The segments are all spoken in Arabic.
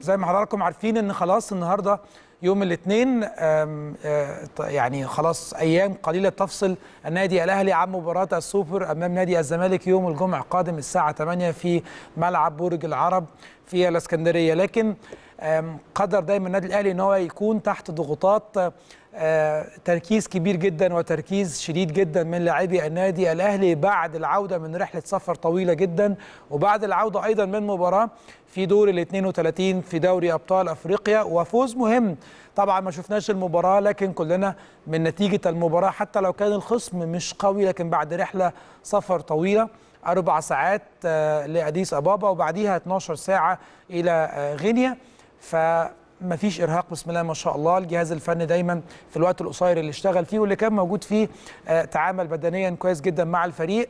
زي ما حضراتكم عارفين ان خلاص النهارده يوم الاثنين أه، يعني خلاص ايام قليله تفصل النادي الاهلي عن مباراه السوبر امام نادي الزمالك يوم الجمعه القادم الساعه 8 في ملعب برج العرب في الاسكندريه لكن قدر دايما النادي الاهلي ان هو يكون تحت ضغوطات آه، تركيز كبير جدا وتركيز شديد جدا من لاعبي النادي الاهلي بعد العوده من رحله سفر طويله جدا وبعد العوده ايضا من مباراه في دور ال 32 في دوري ابطال افريقيا وفوز مهم طبعا ما شفناش المباراه لكن كلنا من نتيجه المباراه حتى لو كان الخصم مش قوي لكن بعد رحله سفر طويله اربع ساعات آه، لاديس ابابا وبعديها 12 ساعه الى آه، غينيا ف ما فيش ارهاق بسم الله ما شاء الله الجهاز الفني دايما في الوقت القصير اللي اشتغل فيه واللي كان موجود فيه آه، تعامل بدنيا كويس جدا مع الفريق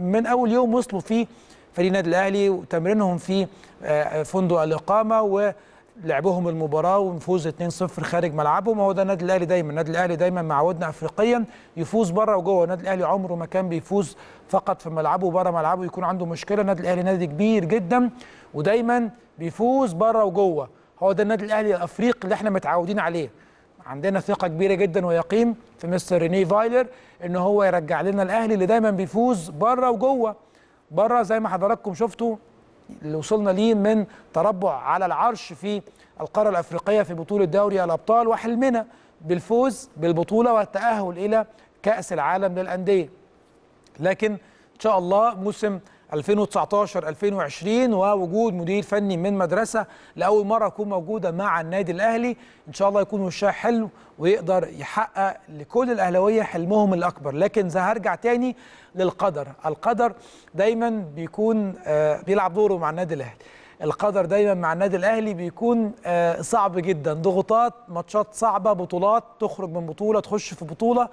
من اول يوم وصلوا فيه فريق النادي الاهلي وتمرينهم في آه، آه، فندق الاقامه و لعبهم المباراه ونفوز 2-0 خارج ملعبهم هو ده النادي الاهلي دايما النادي الاهلي دايما معودنا افريقيا يفوز بره وجوه النادي الاهلي عمره ما كان بيفوز فقط في ملعبه وبره ملعبه يكون عنده مشكله النادي الاهلي نادي كبير جدا ودايما بيفوز بره وجوه هو ده النادي الاهلي الافريقي اللي احنا متعودين عليه عندنا ثقه كبيره جدا ويقين في مستر ريني فايلر ان هو يرجع لنا الاهلي اللي دايما بيفوز بره وجوه بره زي ما حضراتكم شفتوا اللي وصلنا ليه من تربع على العرش في القاره الافريقيه في بطوله دوري الابطال وحلمنا بالفوز بالبطوله والتاهل الى كاس العالم للانديه لكن ان شاء الله موسم 2019 2020 ووجود مدير فني من مدرسه لاول مره يكون موجوده مع النادي الاهلي ان شاء الله يكون وشها حلو ويقدر يحقق لكل الاهلاويه حلمهم الاكبر لكن هرجع تاني للقدر القدر دايما بيكون آه، بيلعب دوره مع النادي الاهلي القدر دايما مع النادي الاهلي بيكون آه، صعب جدا ضغوطات ماتشات صعبه بطولات تخرج من بطوله تخش في بطوله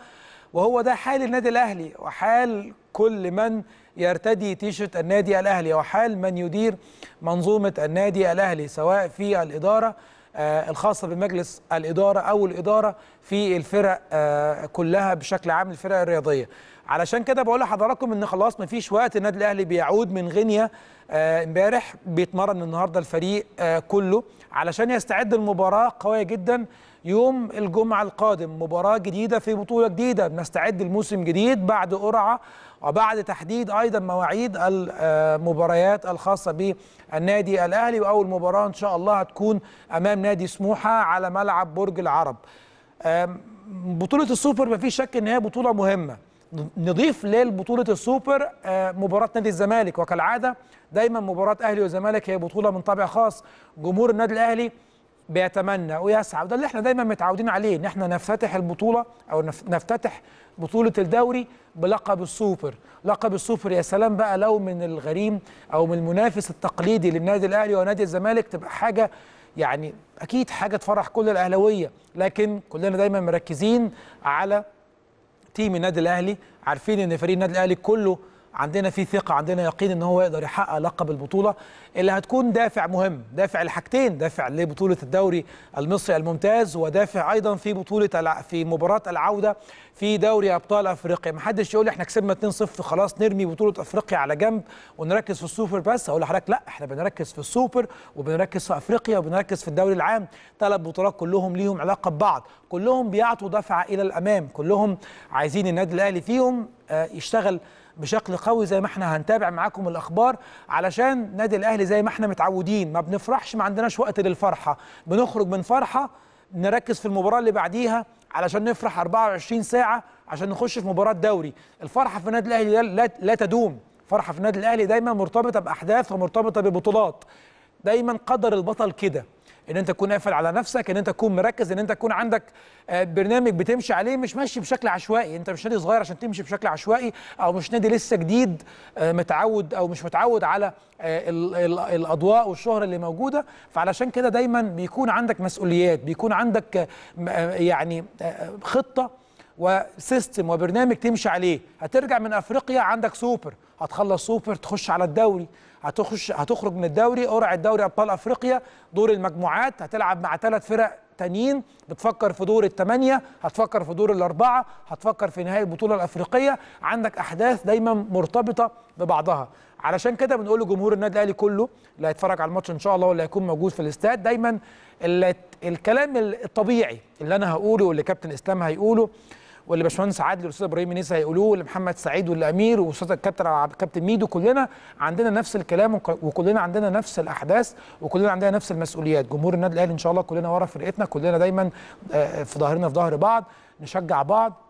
وهو ده حال النادي الاهلي وحال كل من يرتدي تيشرت النادي الاهلي وحال من يدير منظومه النادي الاهلي سواء في الاداره آه، الخاصة بمجلس الإدارة أو الإدارة في الفرق آه، كلها بشكل عام الفرق الرياضية علشان كده بقول لحضراتكم ان خلاص مفيش وقت النادي الاهلي بيعود من غينيا آه، امبارح بيتمرن النهارده الفريق آه، كله علشان يستعد المباراه قويه جدا يوم الجمعه القادم مباراه جديده في بطوله جديده بنستعد لموسم جديد بعد قرعه وبعد تحديد ايضا مواعيد المباريات آه، الخاصه بالنادي الاهلي واول مباراه ان شاء الله هتكون امام نادي سموحه على ملعب برج العرب بطوله السوبر مفيش شك ان هي بطوله مهمه نضيف لبطولة السوبر آه، مباراة نادي الزمالك وكالعادة دايما مباراة أهلي وزمالك هي بطولة من طابع خاص جمهور النادي الأهلي بيتمنى ويسعى وده اللي احنا دايما متعودين عليه ان احنا نفتتح البطوله او نفتتح بطوله الدوري بلقب السوبر لقب السوبر يا سلام بقى لو من الغريم او من المنافس التقليدي للنادي الاهلي ونادي الزمالك تبقى حاجه يعني اكيد حاجه تفرح كل الاهلاويه لكن كلنا دايما مركزين على تيم النادي الاهلي عارفين ان فريق النادي الاهلي كله عندنا فيه ثقه عندنا يقين ان هو يقدر يحقق لقب البطوله اللي هتكون دافع مهم دافع لحاجتين دافع لبطوله الدوري المصري الممتاز ودافع ايضا في بطوله في مباراه العوده في دوري ابطال افريقيا محدش يقول احنا كسبنا 2-0 خلاص نرمي بطوله افريقيا على جنب ونركز في السوبر بس اقول لحضرتك لا احنا بنركز في السوبر وبنركز في افريقيا وبنركز في الدوري العام ثلاث بطولات كلهم ليهم علاقه ببعض كلهم بيعطوا دفعه الى الامام كلهم عايزين النادي الاهلي فيهم آه، يشتغل بشكل قوي زي ما احنا هنتابع معاكم الاخبار علشان نادي الاهلي زي ما احنا متعودين ما بنفرحش ما عندناش وقت للفرحه بنخرج من فرحه نركز في المباراه اللي بعديها علشان نفرح 24 ساعه عشان نخش في مباراه دوري الفرحه في النادي الاهلي لا تدوم فرحه في النادي الاهلي دايما مرتبطه باحداث ومرتبطه ببطولات دايما قدر البطل كده ان انت تكون قافل على نفسك ان انت تكون مركز ان انت تكون عندك آه، برنامج بتمشي عليه مش ماشي بشكل عشوائي انت مش نادي صغير عشان تمشي بشكل عشوائي او مش نادي لسه جديد آه، متعود او مش متعود على آه، الاضواء والشهره اللي موجوده فعلشان كده دايما بيكون عندك مسؤوليات بيكون عندك يعني خطه وسيستم وبرنامج تمشي عليه هترجع من افريقيا عندك سوبر هتخلص سوبر تخش على الدوري هتخش هتخرج من الدوري قرعه دوري ابطال افريقيا دور المجموعات هتلعب مع ثلاث فرق تانيين بتفكر في دور الثمانية هتفكر في دور الأربعة هتفكر في نهاية البطولة الأفريقية عندك أحداث دايما مرتبطة ببعضها علشان كده بنقول لجمهور النادي الاهلي كله اللي هيتفرج على الماتش ان شاء الله واللي هيكون موجود في الاستاد دايما الكلام الطبيعي اللي انا هقوله واللي كابتن اسلام هيقوله واللي باشمهندس عادل والاستاذ ابراهيم انيس هيقولوه واللي محمد سعيد والامير واستاذ الكابتن كابتن ميدو كلنا عندنا نفس الكلام وكلنا عندنا نفس الاحداث وكلنا عندنا نفس المسؤوليات جمهور النادي الاهلي ان شاء الله كلنا ورا فرقتنا كلنا دايما آه، في ظهرنا في ظهر بعض نشجع بعض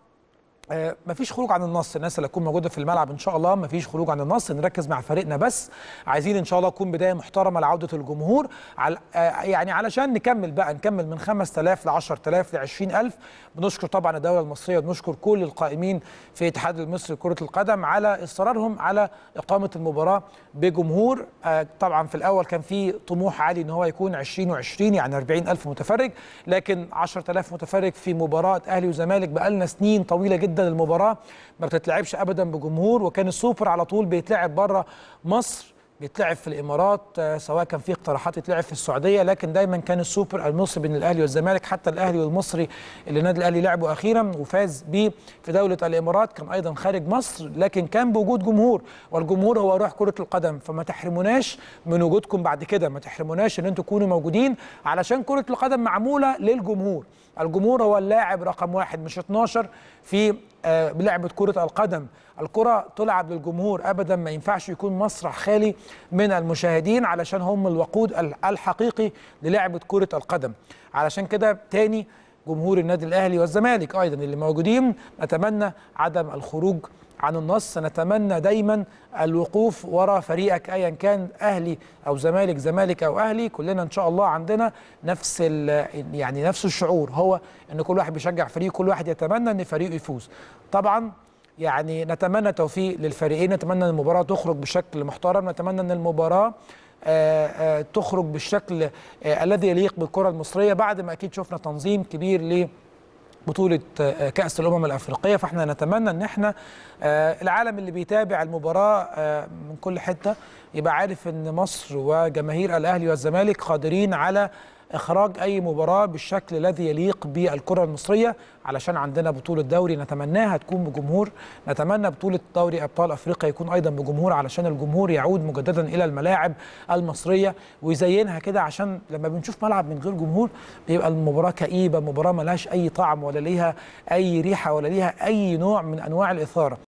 آه، مفيش خروج عن النص الناس اللي هتكون موجوده في الملعب ان شاء الله مفيش خروج عن النص نركز مع فريقنا بس عايزين ان شاء الله تكون بدايه محترمه لعوده الجمهور على آه، يعني علشان نكمل بقى نكمل من 5000 ل 10000 ل 20000 بنشكر طبعا الدوله المصريه وبنشكر كل القائمين في اتحاد المصري لكره القدم على اصرارهم على اقامه المباراه بجمهور آه، طبعا في الاول كان في طموح عالي ان هو يكون 20 و20 يعني 40000 متفرج لكن 10000 متفرج في مباراه اهلي وزمالك بقى لنا سنين طويله جدا جدا المباراه ما بتتلعبش ابدا بجمهور وكان السوبر على طول بيتلعب بره مصر بيتلعب في الامارات آه، سواء كان في اقتراحات يتلعب في السعوديه لكن دايما كان السوبر المصري بين الاهلي والزمالك حتى الاهلي والمصري اللي النادي الاهلي لعبه اخيرا وفاز به في دوله الامارات كان ايضا خارج مصر لكن كان بوجود جمهور والجمهور هو روح كره القدم فما تحرموناش من وجودكم بعد كده ما تحرموناش ان انتم تكونوا موجودين علشان كره القدم معموله للجمهور الجمهور هو اللاعب رقم واحد مش 12 في آه، لعبه كره القدم الكرة تلعب للجمهور أبدا ما ينفعش يكون مسرح خالي من المشاهدين علشان هم الوقود الحقيقي للعبة كرة القدم علشان كده تاني جمهور النادي الأهلي والزمالك أيضا اللي موجودين نتمنى عدم الخروج عن النص نتمنى دايما الوقوف ورا فريقك ايا كان اهلي او زمالك زمالك او اهلي كلنا ان شاء الله عندنا نفس يعني نفس الشعور هو ان كل واحد بيشجع فريق كل واحد يتمنى ان فريقه يفوز طبعا يعني نتمنى توفيق للفريقين نتمنى ان المباراه تخرج بشكل محترم نتمنى ان المباراه آآ آه، آآ آه، تخرج بالشكل آه، الذي يليق بالكره المصريه بعد ما اكيد شفنا تنظيم كبير ل بطولة كأس الأمم الأفريقية فاحنا نتمنى ان احنا العالم اللي بيتابع المباراة من كل حتة يبقى عارف ان مصر وجماهير الأهلي والزمالك قادرين على إخراج أي مباراة بالشكل الذي يليق بالكرة المصرية علشان عندنا بطولة دوري نتمناها تكون بجمهور نتمنى بطولة دوري أبطال أفريقيا يكون أيضا بجمهور علشان الجمهور يعود مجددا إلى الملاعب المصرية ويزينها كده عشان لما بنشوف ملعب من غير جمهور بيبقى المباراة كئيبة مباراة ملهاش أي طعم ولا ليها أي ريحة ولا ليها أي نوع من أنواع الإثارة